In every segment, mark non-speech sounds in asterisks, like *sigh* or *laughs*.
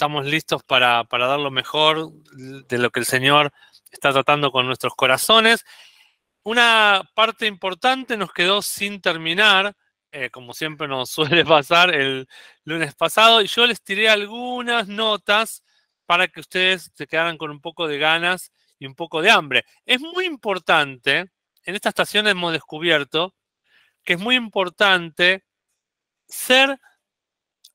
estamos listos para, dar lo mejor de lo que el Señor está tratando con nuestros corazones. Una parte importante nos quedó sin terminar, eh, como siempre nos *laughs* suele pasar el lunes pasado, y yo les tiré algunas notas para que ustedes se quedaran con un poco de ganas y un poco de hambre. Es muy importante, en esta estación hemos descubierto que es muy importante ser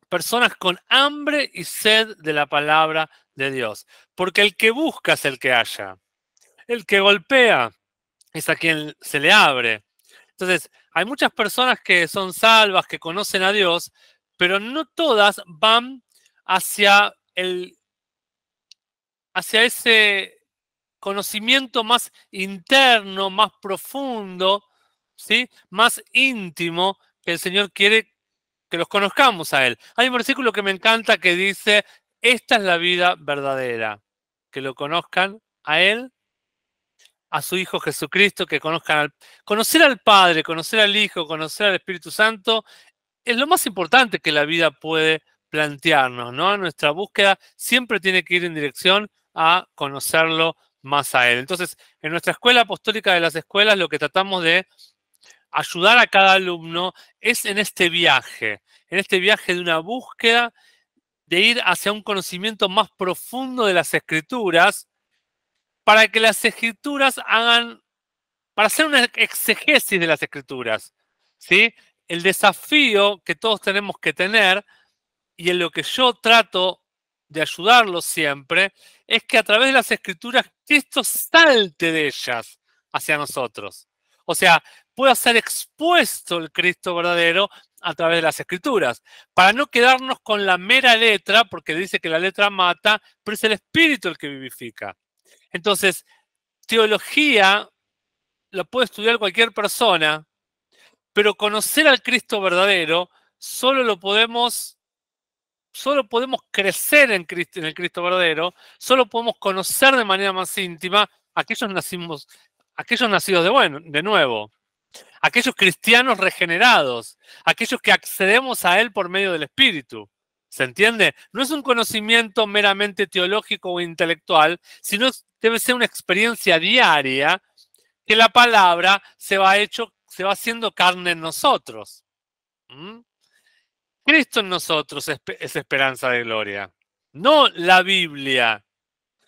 personas con hambre y sed de la palabra de Dios. Porque el que busca es el que haya. El que golpea es a quien se le abre. Entonces, hay muchas personas que son salvas, que conocen a Dios, pero no todas van hacia el hacia ese conocimiento más interno, más profundo, ¿sí? más íntimo que el Señor quiere que los conozcamos a Él. Hay un versículo que me encanta que dice, esta es la vida verdadera, que lo conozcan a Él, a su Hijo Jesucristo, que conozcan al... Conocer al Padre, conocer al Hijo, conocer al Espíritu Santo, es lo más importante que la vida puede plantearnos, ¿no? Nuestra búsqueda siempre tiene que ir en dirección a conocerlo más a Él. Entonces, en nuestra escuela apostólica de las escuelas, lo que tratamos de ayudar a cada alumno es en este viaje, en este viaje de una búsqueda de ir hacia un conocimiento más profundo de las escrituras para que las escrituras hagan, para hacer una exegesis de las escrituras. ¿sí? El desafío que todos tenemos que tener y en lo que yo trato de ayudarlos siempre es que a través de las escrituras Cristo salte de ellas hacia nosotros. O sea, pueda ser expuesto el Cristo verdadero a través de las escrituras, para no quedarnos con la mera letra, porque dice que la letra mata, pero es el espíritu el que vivifica. Entonces, teología lo puede estudiar cualquier persona, pero conocer al Cristo verdadero solo lo podemos, solo podemos crecer en, en el Cristo verdadero, solo podemos conocer de manera más íntima aquellos, nacimos, aquellos nacidos de, bueno, de nuevo aquellos cristianos regenerados, aquellos que accedemos a Él por medio del Espíritu. ¿Se entiende? No es un conocimiento meramente teológico o intelectual, sino debe ser una experiencia diaria que la palabra se va, hecho, se va haciendo carne en nosotros. ¿Mm? Cristo en nosotros es esperanza de gloria, no la Biblia.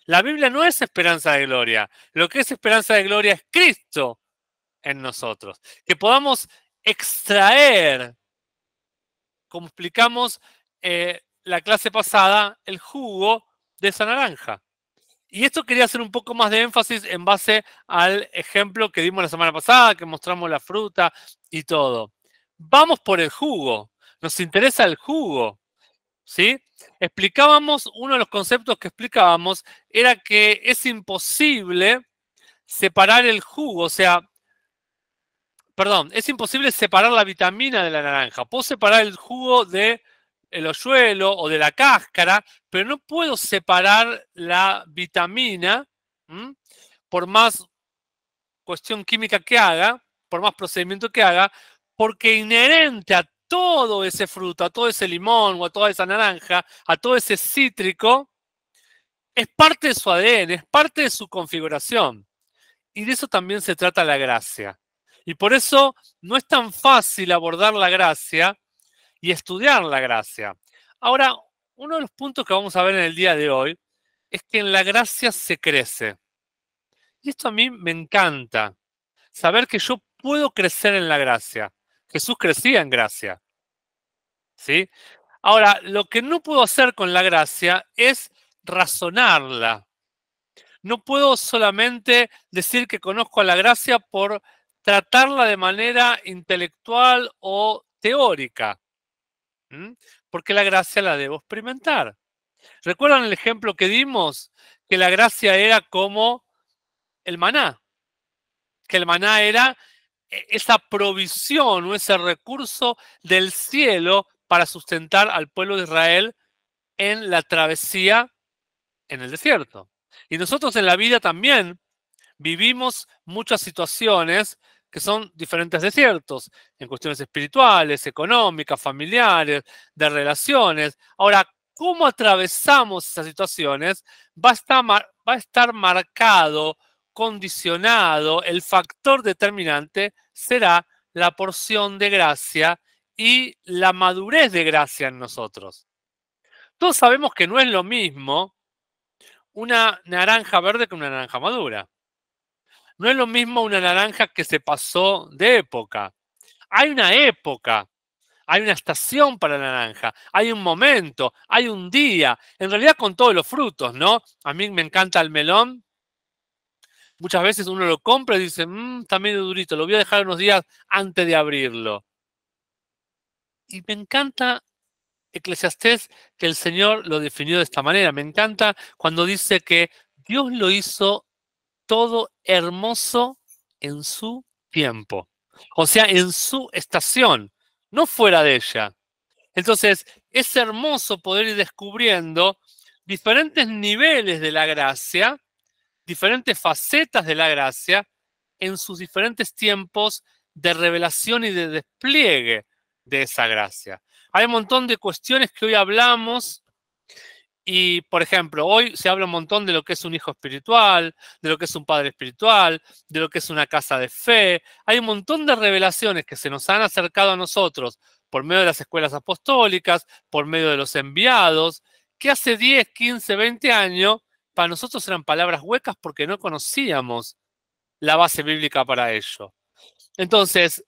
La Biblia no es esperanza de gloria. Lo que es esperanza de gloria es Cristo en nosotros. Que podamos extraer, como explicamos eh, la clase pasada, el jugo de esa naranja. Y esto quería hacer un poco más de énfasis en base al ejemplo que dimos la semana pasada, que mostramos la fruta y todo. Vamos por el jugo, nos interesa el jugo. ¿Sí? Explicábamos, uno de los conceptos que explicábamos era que es imposible separar el jugo, o sea, perdón, es imposible separar la vitamina de la naranja. Puedo separar el jugo de el hoyuelo o de la cáscara, pero no puedo separar la vitamina, por más cuestión química que haga, por más procedimiento que haga, porque inherente a todo ese fruto, a todo ese limón o a toda esa naranja, a todo ese cítrico, es parte de su ADN, es parte de su configuración. Y de eso también se trata la gracia. Y por eso no es tan fácil abordar la gracia y estudiar la gracia. Ahora, uno de los puntos que vamos a ver en el día de hoy es que en la gracia se crece. Y esto a mí me encanta, saber que yo puedo crecer en la gracia. Jesús crecía en gracia. ¿Sí? Ahora, lo que no puedo hacer con la gracia es razonarla. No puedo solamente decir que conozco a la gracia por tratarla de manera intelectual o teórica, porque la gracia la debo experimentar. ¿Recuerdan el ejemplo que dimos? Que la gracia era como el maná, que el maná era e, esa provisión o ese recurso del cielo para sustentar al pueblo de Israel en la travesía en el desierto. Y nosotros en la vida también vivimos muchas situaciones que son diferentes desiertos, en cuestiones espirituales, económicas, familiares, de relaciones. Ahora, cómo atravesamos esas situaciones va a estar marcado, condicionado, el factor determinante será la porción de gracia y la madurez de gracia en nosotros. Todos sabemos que no es lo mismo una naranja verde que una naranja madura. No es lo mismo una naranja que se pasó de época. Hay una época, hay una estación para la naranja, hay un momento, hay un día, en realidad con todos los frutos, ¿no? A mí me encanta el melón. Muchas veces uno lo compra y dice, mm, está medio durito, lo voy a dejar unos días antes de abrirlo. Y me encanta Eclesiastés que el Señor lo definió de esta manera. Me encanta cuando dice que Dios lo hizo todo hermoso en su tiempo, o sea, en su estación, no fuera de ella. Entonces, es hermoso poder ir descubriendo diferentes niveles de la gracia, diferentes facetas de la gracia, en sus diferentes tiempos de revelación y de despliegue de esa gracia. Hay un montón de cuestiones que hoy hablamos y, por ejemplo, hoy se habla un montón de lo que es un hijo espiritual, de lo que es un padre espiritual, de lo que es una casa de fe. Hay un montón de revelaciones que se nos han acercado a nosotros por medio de las escuelas apostólicas, por medio de los enviados, que hace 10, 15, 20 años para nosotros eran palabras huecas porque no conocíamos la base bíblica para ello. Entonces,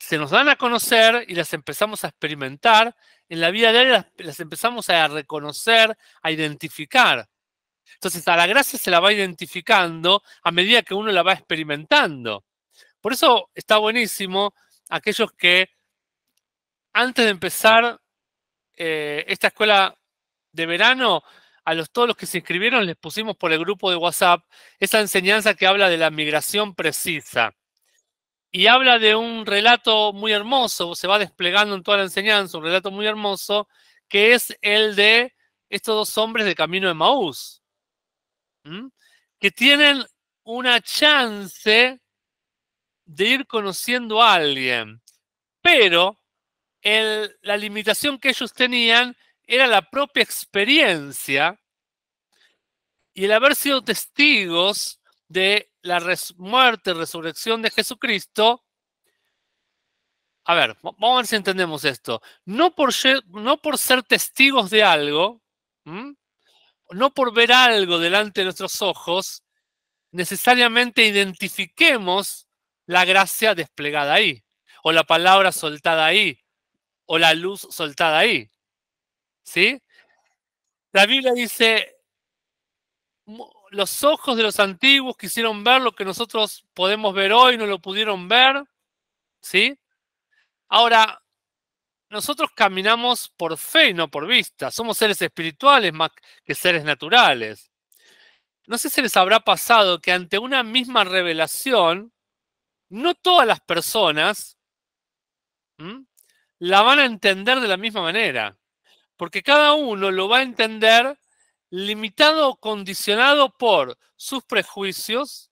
se nos dan a conocer y las empezamos a experimentar en la vida diaria las, las empezamos a reconocer, a identificar. Entonces, a la gracia se la va identificando a medida que uno la va experimentando. Por eso está buenísimo aquellos que antes de empezar eh, esta escuela de verano, a todos los que se inscribieron les pusimos por el grupo de WhatsApp esa enseñanza que habla de la migración precisa y habla de un relato muy hermoso, se va desplegando en toda la enseñanza, un relato muy hermoso, que es el de estos dos hombres de camino de Maús, que tienen una chance de ir conociendo a alguien, pero el, la limitación que ellos tenían era la propia experiencia y el haber sido testigos de la muerte y resurrección de Jesucristo, a ver, vamos a ver si entendemos esto. No por, no por ser testigos de algo, no por ver algo delante de nuestros ojos, necesariamente identifiquemos la gracia desplegada ahí, o la palabra soltada ahí, o la luz soltada ahí. ¿Sí? La Biblia dice, los ojos de los antiguos quisieron ver lo que nosotros podemos ver hoy, no lo pudieron ver. ¿Sí? Ahora, nosotros caminamos por fe y no por vista. Somos seres espirituales más que seres naturales. No sé si les habrá pasado que ante una misma revelación, no todas las personas la van a entender de la misma manera, porque cada uno lo va a entender limitado o condicionado por sus prejuicios,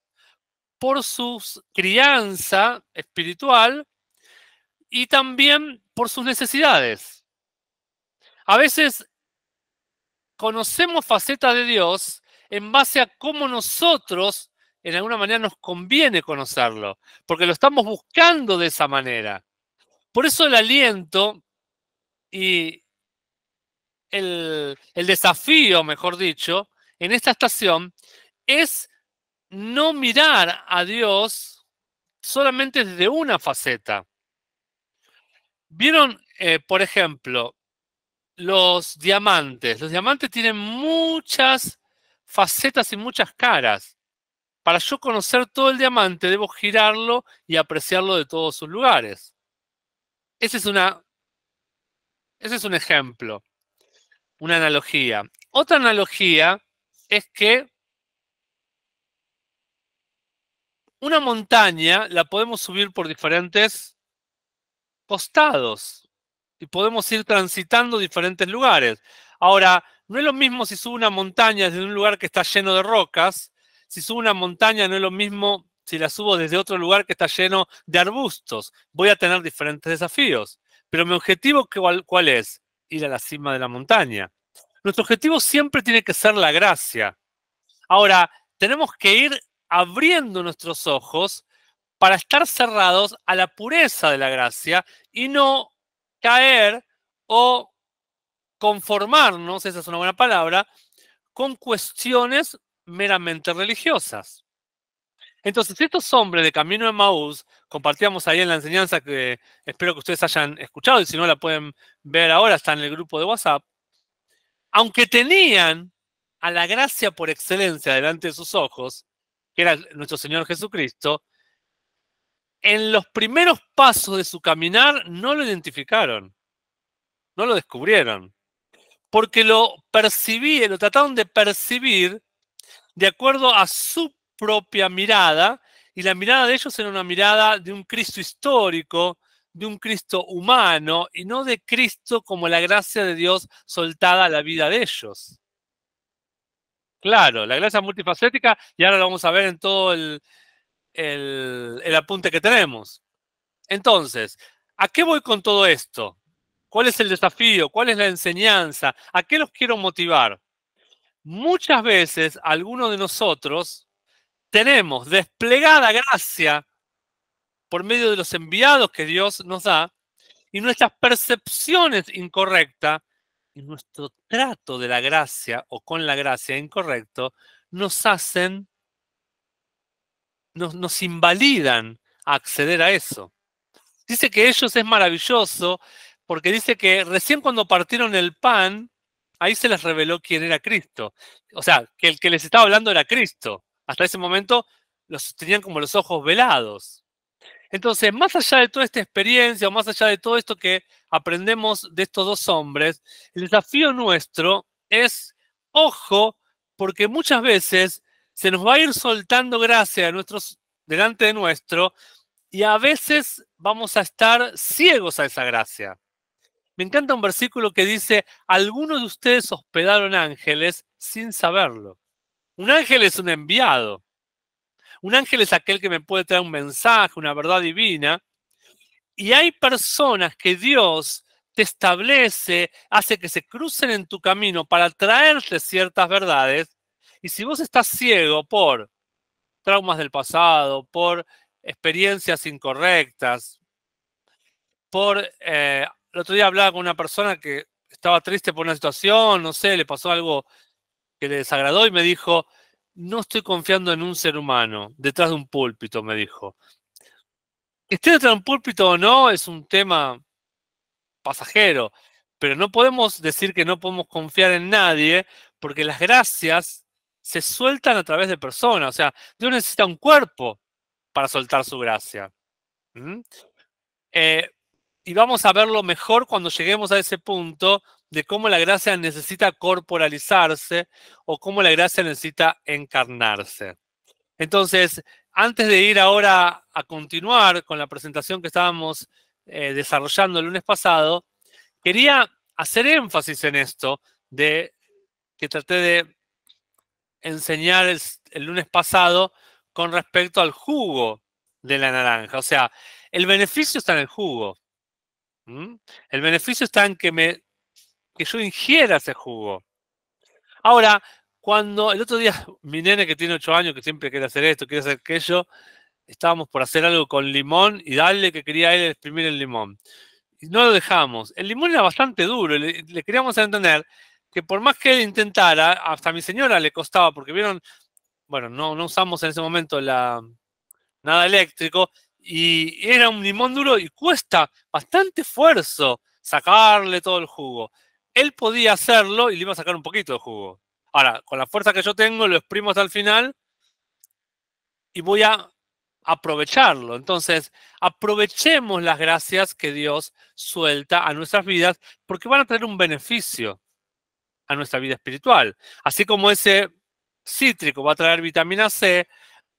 por su crianza espiritual y también por sus necesidades. A veces conocemos facetas de Dios en base a cómo nosotros, en alguna manera, nos conviene conocerlo, porque lo estamos buscando de esa manera. Por eso el aliento y el, desafío, mejor dicho, en esta estación es no mirar a Dios solamente desde una faceta. Vieron, eh, por ejemplo, los diamantes. Los diamantes tienen muchas facetas y muchas caras. Para yo conocer todo el diamante, debo girarlo y apreciarlo de todos sus lugares. es, una, ese es un ejemplo una analogía. Otra analogía es que una montaña la podemos subir por diferentes costados y podemos ir transitando diferentes lugares. Ahora, no es lo mismo si subo una montaña desde un lugar que está lleno de rocas, si subo una montaña no es lo mismo si la subo desde otro lugar que está lleno de arbustos. Voy a tener diferentes desafíos. Pero mi objetivo, ¿cuál, cuál es? ir a la cima de la montaña. Nuestro objetivo siempre tiene que ser la gracia. Ahora, tenemos que ir abriendo nuestros ojos para estar cerrados a la pureza de la gracia y no caer o conformarnos, esa es una buena palabra, con cuestiones meramente religiosas. Entonces, estos hombres de Camino de Maús, compartíamos ahí en la enseñanza que espero que ustedes hayan escuchado y si no la pueden ver ahora, está en el grupo de WhatsApp, aunque tenían a la gracia por excelencia delante de sus ojos, que era nuestro Señor Jesucristo, en los primeros pasos de su caminar no lo identificaron, no lo descubrieron, porque lo percibían, lo trataron de percibir de acuerdo a su propia mirada, y la mirada de ellos era una mirada de un Cristo histórico, de un Cristo humano, y no de Cristo como la gracia de Dios soltada a la vida de ellos. Claro, la gracia multifacética, y ahora lo vamos a ver en todo el, el, el apunte que tenemos. Entonces, ¿a qué voy con todo esto? ¿Cuál es el desafío? ¿Cuál es la enseñanza? ¿A qué los quiero motivar? Muchas veces algunos de nosotros tenemos desplegada gracia por medio de los enviados que Dios nos da y nuestras percepciones incorrectas y nuestro trato de la gracia o con la gracia incorrecto nos hacen, nos, invalidan acceder a eso. Dice que ellos es maravilloso porque dice que recién cuando partieron el pan, ahí se les reveló quién era Cristo. O sea, que el que les estaba hablando era Cristo hasta ese momento los tenían como los ojos velados. Entonces, más allá de toda esta experiencia más allá de todo esto que aprendemos de estos dos hombres, el desafío nuestro es, ojo, porque muchas veces se nos va a ir soltando gracia nuestros, delante de nuestro y a veces vamos a estar ciegos a esa gracia. Me encanta un versículo que dice, algunos de ustedes hospedaron ángeles sin saberlo. Un ángel es un enviado. Un ángel es aquel que me puede traer un mensaje, una verdad divina. Y hay personas que Dios te establece, hace que se crucen en tu camino para traerte ciertas verdades. Y si vos estás ciego por traumas del pasado, por experiencias incorrectas, por... Eh, el otro día hablaba con una persona que estaba triste por una situación, no sé, le pasó algo que le desagradó y me dijo, no estoy confiando en un ser humano, detrás de un púlpito, me dijo. Esté detrás de un púlpito o no es un tema pasajero, pero no podemos decir que no podemos confiar en nadie porque las gracias se sueltan a través de personas. O sea, Dios necesita un cuerpo para soltar su gracia. Eh, y vamos a verlo mejor cuando lleguemos a ese punto de cómo la gracia necesita corporalizarse o cómo la gracia necesita encarnarse. Entonces, antes de ir ahora a continuar con la presentación que estábamos eh, desarrollando el lunes pasado, quería hacer énfasis en esto de que traté de enseñar el, lunes pasado con respecto al jugo de la naranja. O sea, el beneficio está en el jugo. El beneficio está en que me que yo ingiera ese jugo. Ahora, cuando el otro día *laughs* mi nene que tiene 8 años, que siempre quiere hacer esto, quiere hacer aquello, estábamos por hacer algo con limón y darle que quería él exprimir el limón. Y no lo dejamos. El limón era bastante duro, le, le queríamos entender que por más que él intentara, hasta mi señora le costaba, porque vieron, bueno, no, usamos en ese momento la, nada eléctrico, y era un limón duro y cuesta bastante esfuerzo sacarle todo el jugo él podía hacerlo y le iba a sacar un poquito de jugo. Ahora, con la fuerza que yo tengo, lo exprimo hasta el final y voy a aprovecharlo. Entonces, aprovechemos las gracias que Dios suelta a nuestras vidas porque van a traer un beneficio a nuestra vida espiritual. Así como ese cítrico va a traer vitamina C,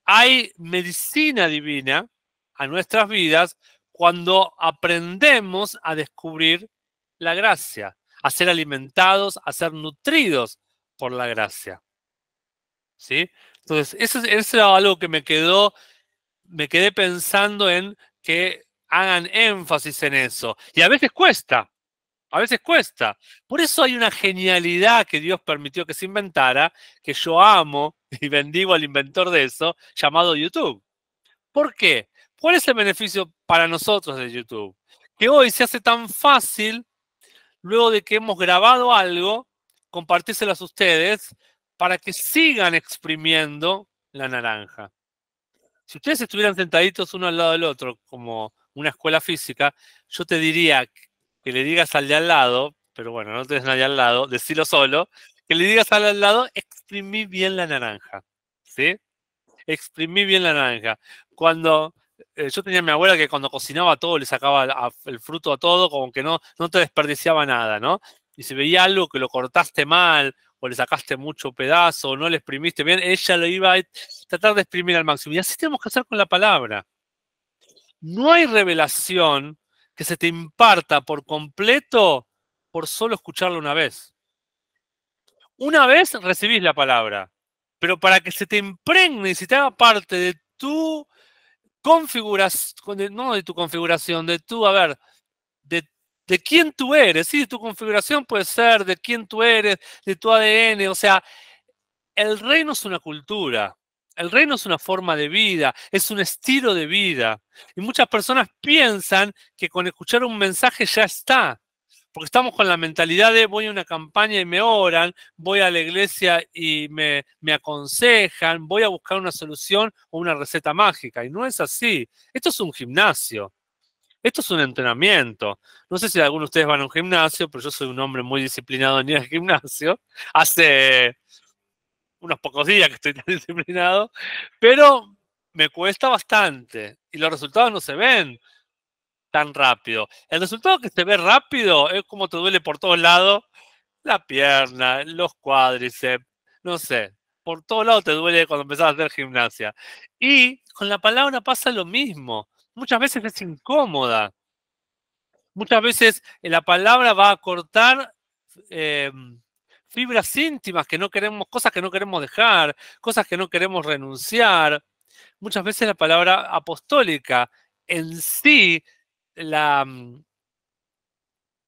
hay medicina divina a nuestras vidas cuando aprendemos a descubrir la gracia a ser alimentados, a ser nutridos por la gracia. ¿Sí? Entonces, eso, es algo que me quedó, me quedé pensando en que hagan énfasis en eso. Y a veces cuesta, a veces cuesta. Por eso hay una genialidad que Dios permitió que se inventara, que yo amo *laughs* y bendigo al inventor de eso, llamado YouTube. ¿Por qué? ¿Cuál es el beneficio para nosotros de YouTube? Que hoy se hace tan fácil luego de que hemos grabado algo, compartírselas a ustedes para que sigan exprimiendo la naranja. Si ustedes estuvieran sentaditos uno al lado del otro, como una escuela física, yo te diría que le digas al de al lado, pero bueno, no tenés nadie al lado, decilo solo, que le digas al de al lado, exprimí bien la naranja. ¿Sí? Exprimí bien la naranja. Cuando eh, yo tenía a mi abuela que cuando cocinaba todo le sacaba el fruto a todo, como que no, no te desperdiciaba nada, ¿no? Y si veía algo que lo cortaste mal, o le sacaste mucho pedazo, o no le exprimiste bien, ella lo iba a tratar de exprimir al máximo. Y así tenemos que hacer con la palabra. No hay revelación que se te imparta por completo por solo escucharla una vez. Una vez recibís la palabra, pero para que se te impregne y se te haga parte de tu configuración, no de tu configuración, de tu, a ver, de, quién tú eres, sí, tu configuración puede ser de quién tú eres, de tu ADN, o sea, el reino es una cultura, el reino es una forma de vida, es un estilo de vida. Y muchas personas piensan que con escuchar un mensaje ya está. Porque estamos con la mentalidad de voy a una campaña y me oran, voy a la iglesia y me, aconsejan, voy a buscar una solución o una receta mágica. Y no es así. Esto es un gimnasio. Esto es un entrenamiento. No sé si algunos de ustedes van a un gimnasio, pero yo soy un hombre muy disciplinado en ir gimnasio. *laughs* Hace unos pocos días que estoy tan *laughs* disciplinado, pero me cuesta bastante y los resultados no se ven tan rápido. El resultado que se ve rápido es como te duele por todos lados la pierna, los cuádriceps, no sé, por todos lados te duele cuando empezás a hacer gimnasia. Y con la palabra pasa lo mismo. Muchas veces es incómoda. Muchas veces eh, la palabra va a cortar em, fibras íntimas que no queremos, cosas que no queremos dejar, cosas que no queremos renunciar. Muchas veces la palabra apostólica en sí la, mm,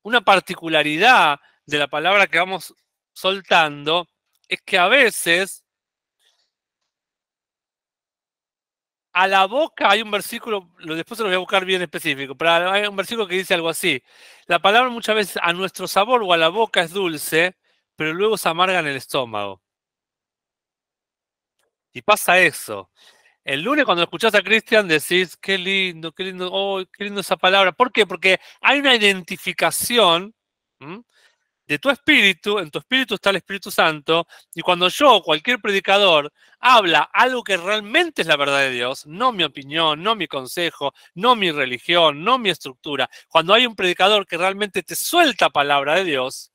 una particularidad de la palabra que vamos soltando es que a veces a la boca hay un versículo, después se lo voy a buscar bien específico, pero hay un versículo que dice algo así. La palabra muchas veces a nuestro sabor o a la boca es dulce, pero luego se amarga en el estómago. Y pasa eso. El lunes cuando escuchás a Cristian decís, qué lindo, qué lindo, oh, qué lindo esa palabra. ¿Por qué? Porque hay una identificación de tu espíritu, en tu espíritu está el Espíritu Santo, y cuando yo, cualquier predicador, habla algo que realmente es la verdad de Dios, no mi opinión, no mi consejo, no mi religión, no mi estructura, cuando hay un predicador que realmente te suelta palabra de Dios,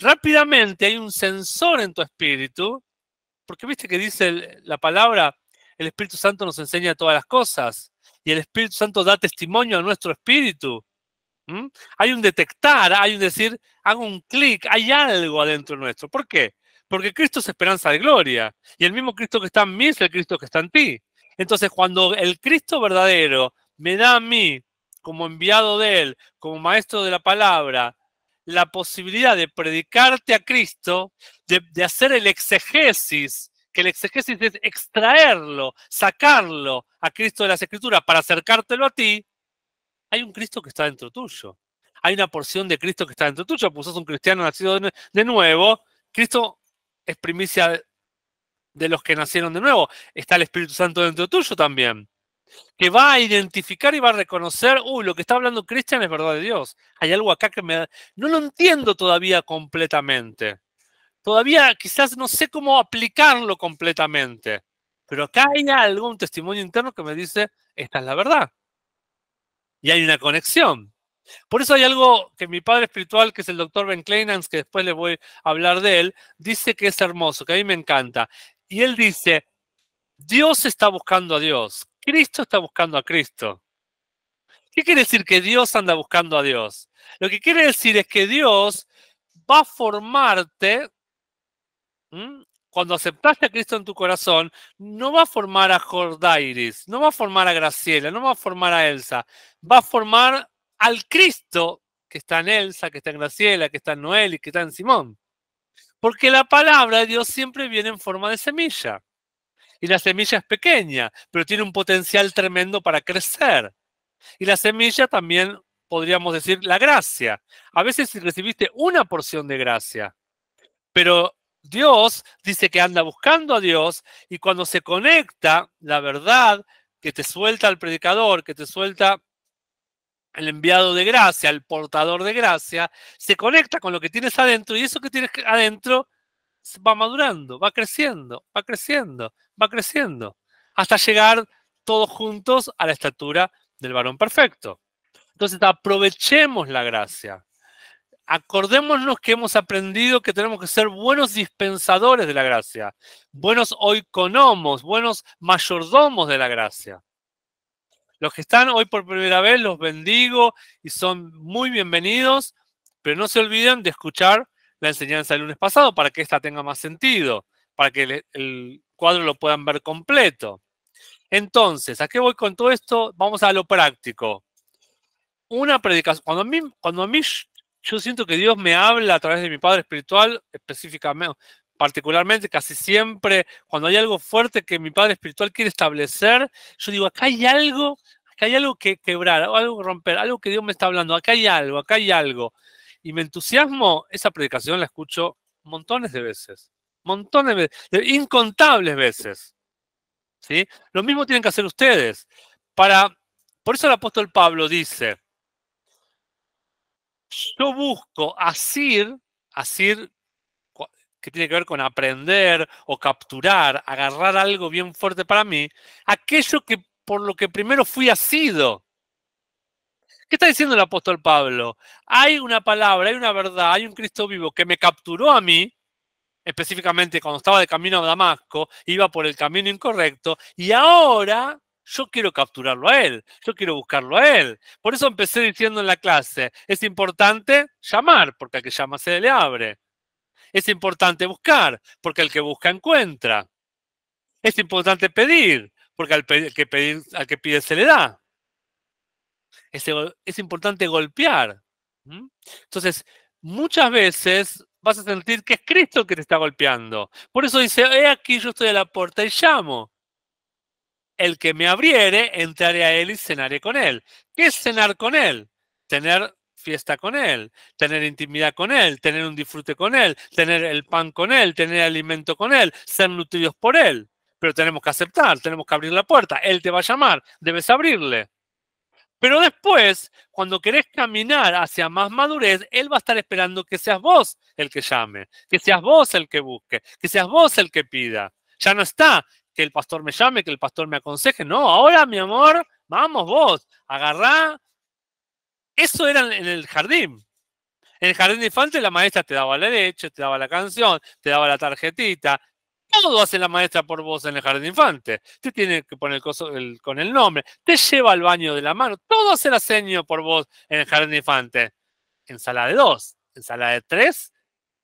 rápidamente hay un sensor en tu espíritu, porque viste que dice la palabra, el Espíritu Santo nos enseña todas las cosas y el Espíritu Santo da testimonio a nuestro espíritu. Hay un detectar, hay un decir, hago un clic, hay algo adentro nuestro. ¿Por qué? Porque Cristo es esperanza de gloria y el mismo Cristo que está en mí es el Cristo que está en ti. Entonces, cuando el Cristo verdadero me da a mí, como enviado de Él, como maestro de la palabra, la posibilidad de predicarte a Cristo, de, de hacer el exegesis que el exegesis es extraerlo, sacarlo a Cristo de las Escrituras para acercártelo a ti, hay un Cristo que está dentro tuyo. Hay una porción de Cristo que está dentro tuyo, pues sos un cristiano nacido de nuevo. Cristo es primicia de los que nacieron de nuevo. Está el Espíritu Santo dentro tuyo también, que va a identificar y va a reconocer, uy, uh, lo que está hablando Cristian es verdad de Dios. Hay algo acá que me... No lo entiendo todavía completamente todavía quizás no sé cómo aplicarlo completamente, pero acá hay algún testimonio interno que me dice, esta es la verdad. Y hay una conexión. Por eso hay algo que mi padre espiritual, que es el doctor Ben Kleinans, que después le voy a hablar de él, dice que es hermoso, que a mí me encanta. Y él dice, Dios está buscando a Dios, Cristo está buscando a Cristo. ¿Qué quiere decir que Dios anda buscando a Dios? Lo que quiere decir es que Dios va a formarte Mm, cuando aceptaste a Cristo en tu corazón, no va a formar a Jordairis, no va a formar a Graciela, no va a formar a Elsa, va a formar al Cristo que está en Elsa, que está en Graciela, que está en Noel y que está en Simón. Porque la palabra de Dios siempre viene en forma de semilla. Y la semilla es pequeña, pero tiene un potencial tremendo para crecer. Y la semilla también, podríamos decir, la gracia. A veces recibiste una porción de gracia, pero Dios dice que anda buscando a Dios y cuando se conecta la verdad que te suelta el predicador, que te suelta el enviado de gracia, el portador de gracia, se conecta con lo que tienes adentro y eso que tienes adentro va madurando, va creciendo, va creciendo, va creciendo, hasta llegar todos juntos a la estatura del varón perfecto. Entonces aprovechemos la gracia, acordémonos que hemos aprendido que tenemos que ser buenos dispensadores de la gracia, buenos oikonomos, buenos mayordomos de la gracia. Los que están hoy por primera vez los bendigo y son muy bienvenidos, pero no se olviden de escuchar la enseñanza del lunes pasado para que ésta tenga más sentido, para que el, cuadro lo puedan ver completo. Entonces, ¿a qué voy con todo esto? Vamos a lo práctico. Una predicación, cuando a mí, cuando yo siento que Dios me habla a través de mi padre espiritual, específicamente, particularmente, casi siempre, cuando hay algo fuerte que mi padre espiritual quiere establecer, yo digo, acá hay algo, acá hay algo que quebrar, algo que romper, algo que Dios me está hablando, acá hay algo, acá hay algo. Y me entusiasmo, esa predicación la escucho montones de veces, montones de veces, incontables veces. ¿sí? Lo mismo tienen que hacer ustedes. Para, por eso el apóstol Pablo dice, yo busco asir, asir que tiene que ver con aprender o capturar, agarrar algo bien fuerte para mí, aquello que por lo que primero fui asido. ¿Qué está diciendo el apóstol Pablo? Hay una palabra, hay una verdad, hay un Cristo vivo que me capturó a mí, específicamente cuando estaba de camino a Damasco, iba por el camino incorrecto, y ahora yo quiero capturarlo a él, yo quiero buscarlo a él. Por eso empecé diciendo en la clase, es importante llamar, porque al que llama se le abre. Es importante buscar, porque al que busca encuentra. Es importante pedir, porque al, que, pedir, al que pide se le da. Es, importante golpear. Entonces, muchas veces vas a sentir que es Cristo que te está golpeando. Por eso dice, he aquí yo estoy a la puerta y llamo el que me abriere, entraré a él y cenaré con él. ¿Qué es cenar con él? Tener fiesta con él, tener intimidad con él, tener un disfrute con él, tener el pan con él, tener alimento con él, ser nutridos por él. Pero tenemos que aceptar, tenemos que abrir la puerta. Él te va a llamar, debes abrirle. Pero después, cuando querés caminar hacia más madurez, Él va a estar esperando que seas vos el que llame, que seas vos el que busque, que seas vos el que pida. Ya no está que el pastor me llame, que el pastor me aconseje. No, ahora, mi amor, vamos vos, agarrá. Eso era en el jardín. En el jardín de infante la maestra te daba la leche, te daba la canción, te daba la tarjetita. Todo hace la maestra por vos en el jardín de infante. Te tiene que poner con el nombre, te lleva al baño de la mano. Todo hace el seño por vos en el jardín de infante. En sala de dos, en sala de tres,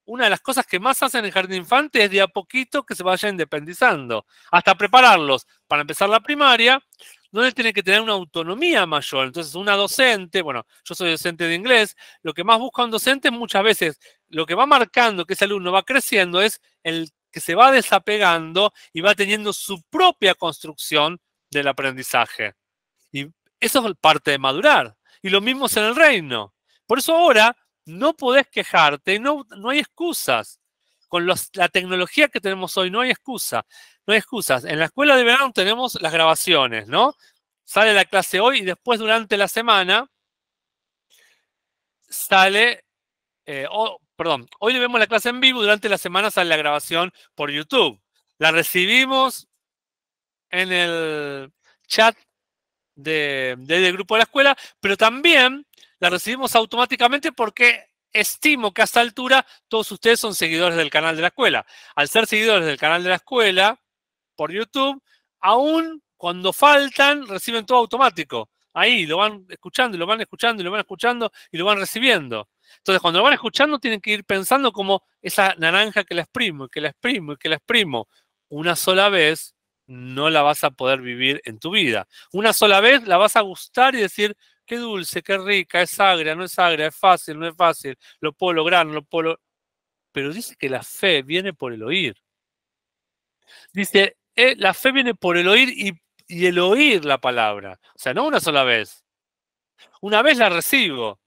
una de las cosas que más hacen en Jardín Infante es de a poquito que se vaya independizando, hasta prepararlos para empezar la primaria, donde tienen que tener una autonomía mayor. Entonces, una docente, bueno, yo soy docente de inglés, lo que más busca un docente muchas veces, lo que va marcando que ese alumno va creciendo es el que se va desapegando y va teniendo su propia construcción del aprendizaje. Y eso es parte de madurar. Y lo mismo es en el reino. Por eso ahora no podés quejarte, no, no hay excusas. Con la tecnología que tenemos hoy no hay excusa, no hay excusas. En la escuela de verano tenemos las grabaciones, ¿no? Sale la clase hoy y después durante la semana sale, eh, perdón, hoy vemos la clase en vivo, durante la semana sale la grabación por YouTube. La recibimos en el chat de, del grupo de la escuela, pero también la recibimos automáticamente porque estimo que a esta altura todos ustedes son seguidores del canal de la escuela. Al ser seguidores del canal de la escuela, por YouTube, aún cuando faltan, reciben todo automático. Ahí lo van escuchando, y lo van escuchando, y lo van escuchando, y lo van recibiendo. Entonces, cuando lo van escuchando, tienen que ir pensando como esa naranja que la exprimo, y que la exprimo, y que la exprimo. Una sola vez no la vas a poder vivir en tu vida. Una sola vez la vas a gustar y decir, qué dulce, qué rica, es agria, no es agria, es fácil, no es fácil, lo puedo lograr, no lo puedo... Pero dice que la fe viene por el oír. Dice, eh, la fe viene por el oír y el oír la palabra. O sea, no una sola vez. Una vez la recibo,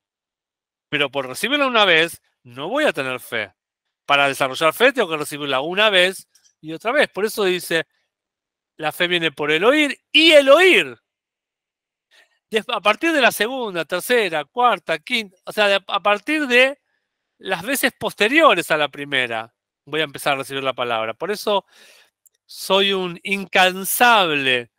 pero por recibirla una vez no voy a tener fe. Para desarrollar fe tengo que recibirla una vez y otra vez. Por eso dice, la fe viene por el oír y el oír a partir de la segunda, tercera, cuarta, quinta, o sea, a partir de las veces posteriores a la primera, voy a empezar a recibir la palabra. Por eso soy un incansable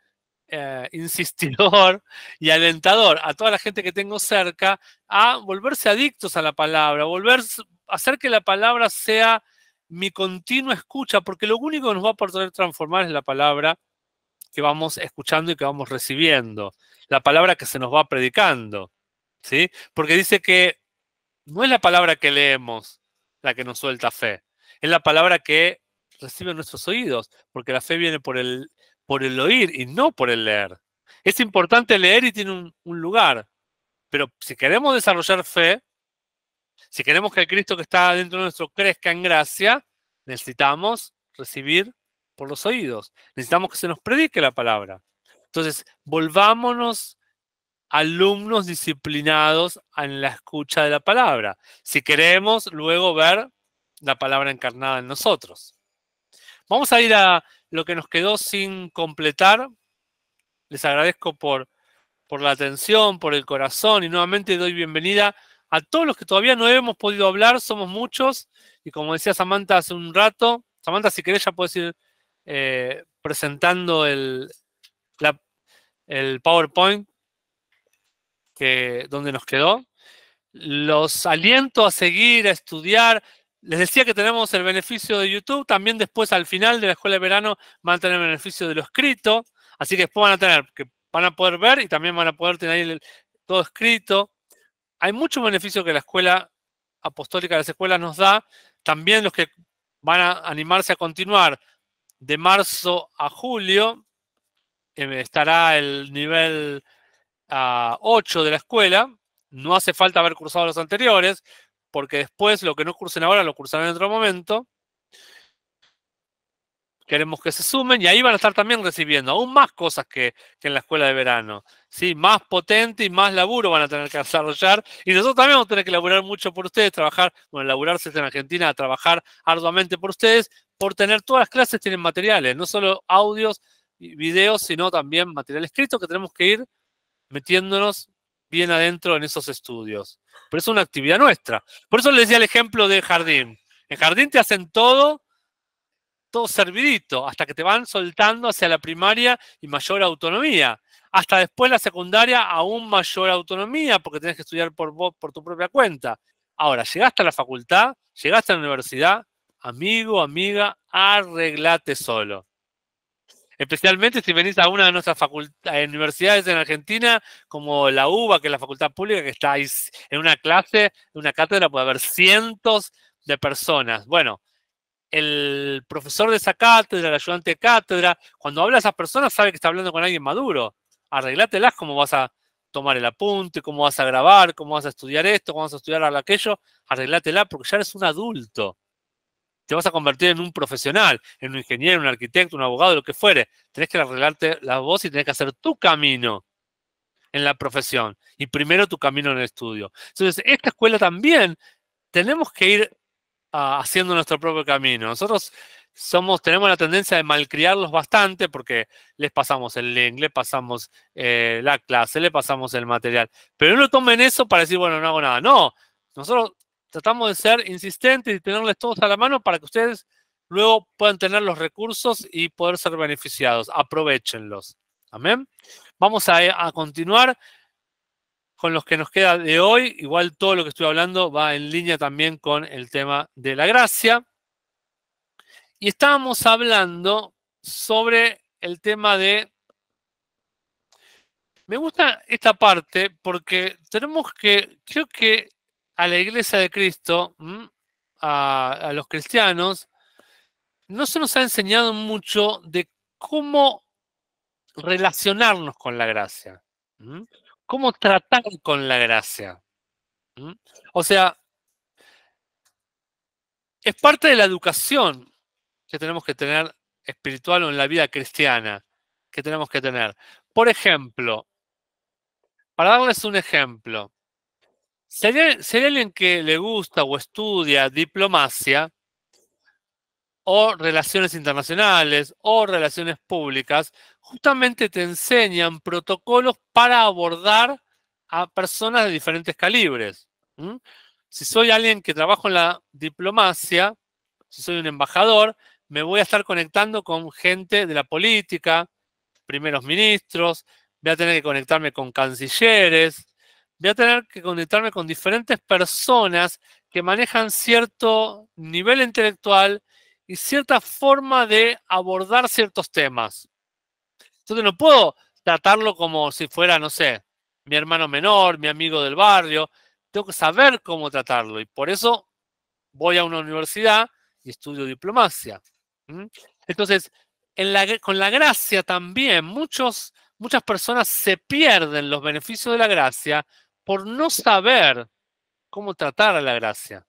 eh, insistidor *laughs* y alentador a toda la gente que tengo cerca a volverse adictos a la palabra, volver, hacer que la palabra sea mi continua escucha, porque lo único que nos va a poder transformar es la palabra que vamos escuchando y que vamos recibiendo la palabra que se nos va predicando, ¿sí? Porque dice que no es la palabra que leemos la que nos suelta fe, es la palabra que recibe nuestros oídos, porque la fe viene por el, por el oír y no por el leer. Es importante leer y tiene un, lugar, pero si queremos desarrollar fe, si queremos que el Cristo que está dentro de nuestro crezca en gracia, necesitamos recibir por los oídos. Necesitamos que se nos predique la palabra. Entonces, volvámonos alumnos disciplinados en la escucha de la palabra, si queremos luego ver la palabra encarnada en nosotros. Vamos a ir a lo que nos quedó sin completar. Les agradezco por, por la atención, por el corazón y nuevamente doy bienvenida a todos los que todavía no hemos podido hablar, somos muchos y como decía Samantha hace un rato, Samantha si querés ya puedes ir eh, presentando el, la, el PowerPoint que, donde nos quedó. Los aliento a seguir, a estudiar. Les decía que tenemos el beneficio de YouTube, también después al final de la escuela de verano van a tener el beneficio de lo escrito, así que después van a tener, que van a poder ver y también van a poder tener el, todo escrito. Hay muchos beneficios que la escuela apostólica de las escuelas nos da, también los que van a animarse a continuar de marzo a julio, estará el nivel 8 ah, de la escuela. No hace falta haber cursado los anteriores, porque después lo que no cursen ahora lo cursarán en otro momento. Queremos que se sumen y ahí van a estar también recibiendo aún más cosas que, en la escuela de verano. ¿sí? Más potente y más laburo van a tener que *laughs* desarrollar. Y nosotros también vamos a tener que laburar mucho por ustedes, trabajar, bueno, laburarse en Argentina, trabajar arduamente por ustedes, por tener todas las clases, tienen materiales, no solo audios, videos, sino también material escrito que tenemos que ir metiéndonos bien adentro en esos estudios. Pero es una actividad nuestra. Por eso les decía el ejemplo de jardín. En jardín te hacen todo, todo servidito, hasta que te van soltando hacia la primaria y mayor autonomía. Hasta después la secundaria, aún mayor autonomía, porque tienes que estudiar por, por tu propia cuenta. Ahora, llegaste a la facultad, llegaste a la universidad, amigo, amiga, arreglate solo especialmente si venís a una de nuestras universidades en Argentina, como la UBA, que es la facultad pública, que está ahí en una clase, en una cátedra, puede haber cientos de personas. Bueno, el profesor de esa cátedra, el ayudante de cátedra, cuando habla a esas personas sabe que está hablando con alguien maduro. Arreglátelas cómo vas a tomar el apunte, cómo vas a grabar, cómo vas a estudiar esto, cómo vas a estudiar aquello. Arreglátela porque ya eres un adulto te vas a convertir en un profesional, en un ingeniero, un arquitecto, un abogado, lo que fuere. Tenés que arreglarte la voz y tenés que hacer tu camino en la profesión y primero tu camino en el estudio. Entonces, esta escuela también tenemos que ir ah, haciendo nuestro propio camino. Nosotros somos, tenemos la tendencia de malcriarlos bastante porque les pasamos el link, les pasamos eh, la clase, les pasamos el material. Pero no tomen eso para decir, bueno, no hago nada. No, nosotros tratamos de ser insistentes y tenerles todos a la mano para que ustedes luego puedan tener los recursos y poder ser beneficiados. Aprovechenlos. Amén. Vamos a, continuar con los que nos queda de hoy. Igual todo lo que estoy hablando va en línea también con el tema de la gracia. Y estábamos hablando sobre el tema de... Me gusta esta parte porque tenemos que, creo que a la iglesia de Cristo, mm, a, los cristianos, no se nos ha enseñado mucho de cómo relacionarnos con la gracia, mm, cómo tratar con la gracia. Mm. O sea, es parte de la educación que tenemos que tener espiritual o en la vida cristiana que tenemos que tener. Por ejemplo, para darles un ejemplo, si hay, alguien que le gusta o estudia diplomacia o relaciones internacionales o relaciones públicas, justamente te enseñan protocolos para abordar a personas de diferentes calibres. Si soy alguien que trabajo en la diplomacia, si soy un embajador, me voy a estar conectando con gente de la política, primeros ministros, voy a tener que conectarme con cancilleres, voy a tener que conectarme con diferentes personas que manejan cierto nivel intelectual y cierta forma de abordar ciertos temas. Entonces no puedo tratarlo como si fuera, no sé, mi hermano menor, mi amigo del barrio. Tengo que saber cómo tratarlo y por eso voy a una universidad y estudio diplomacia. Entonces, en la, con la gracia también, muchos, muchas personas se pierden los beneficios de la gracia por no saber cómo tratar a la gracia.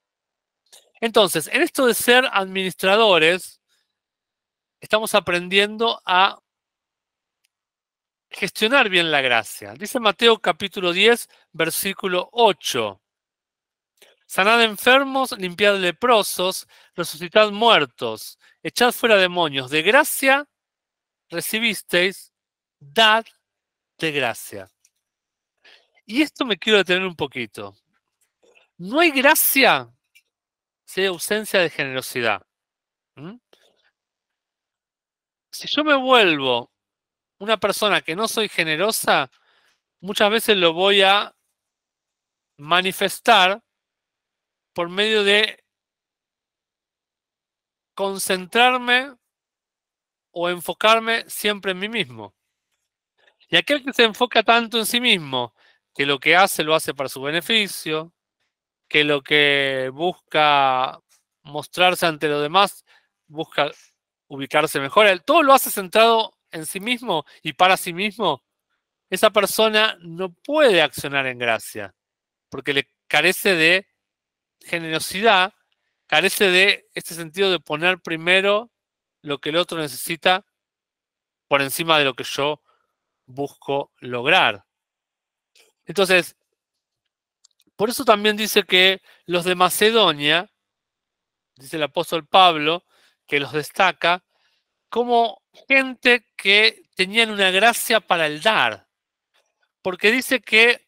Entonces, en esto de ser administradores, estamos aprendiendo a gestionar bien la gracia. Dice Mateo capítulo 10, versículo 8. Sanad enfermos, limpiad leprosos, resucitad muertos, echad fuera demonios. De gracia recibisteis, dad de gracia. Y esto me quiero detener un poquito. No hay gracia si hay ausencia de generosidad. Si yo me vuelvo una persona que no soy generosa, muchas veces lo voy a manifestar por medio de concentrarme o enfocarme siempre en mí mismo. Y aquel que se enfoca tanto en sí mismo que lo que hace lo hace para su beneficio, que lo que busca mostrarse ante los demás busca ubicarse mejor. Todo lo hace centrado en sí mismo y para sí mismo. Esa persona no puede accionar en gracia porque le carece de generosidad, carece de este sentido de poner primero lo que el otro necesita por encima de lo que yo busco lograr. Entonces, por eso también dice que los de Macedonia, dice el apóstol Pablo, que los destaca, como gente que tenían una gracia para el dar, porque dice que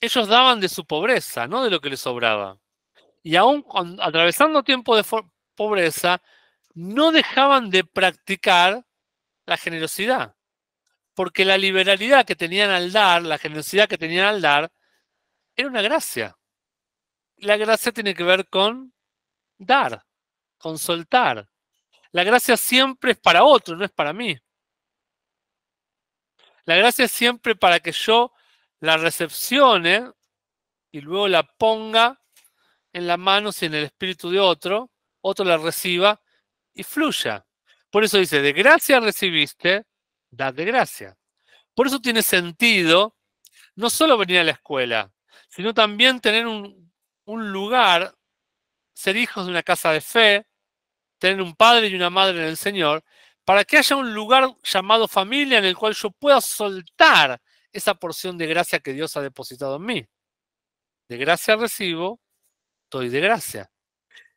ellos daban de su pobreza, no de lo que les sobraba. Y aún atravesando tiempo de pobreza, no dejaban de practicar la generosidad porque la liberalidad que tenían al dar, la generosidad que tenían al dar, era una gracia. La gracia tiene que ver con dar, con soltar. La gracia siempre es para otro, no es para mí. La gracia es siempre para que yo la recepcione y luego la ponga en las manos y en el espíritu de otro, otro la reciba y fluya. Por eso dice, de gracia recibiste, dad de gracia. Por eso tiene sentido no solo venir a la escuela, sino también tener un, lugar, ser hijos de una casa de fe, tener un padre y una madre en el Señor, para que haya un lugar llamado familia en el cual yo pueda soltar esa porción de gracia que Dios ha depositado en mí. De gracia recibo, doy de gracia.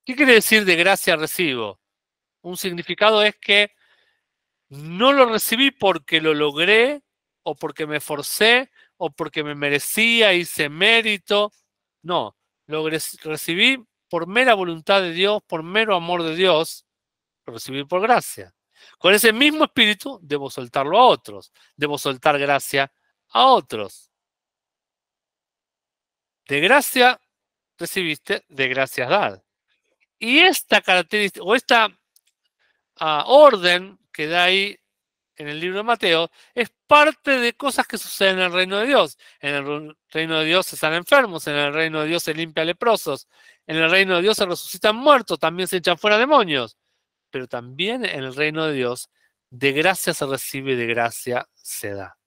¿Qué quiere decir de gracia recibo? Un significado es que no lo recibí porque lo logré o porque me forcé o porque me merecía, hice mérito. No, lo recibí por mera voluntad de Dios, por mero amor de Dios, lo recibí por gracia. Con ese mismo espíritu debo soltarlo a otros, debo soltar gracia a otros. De gracia recibiste, de gracias dar. Y esta característica, o esta ah, orden que da ahí en el libro de Mateo, es parte de cosas que suceden en el reino de Dios. En el reino de Dios se están enfermos, en el reino de Dios se limpia leprosos, en el reino de Dios se resucitan muertos, también se echan fuera demonios. Pero también en el reino de Dios, de gracia se recibe, de gracia se da.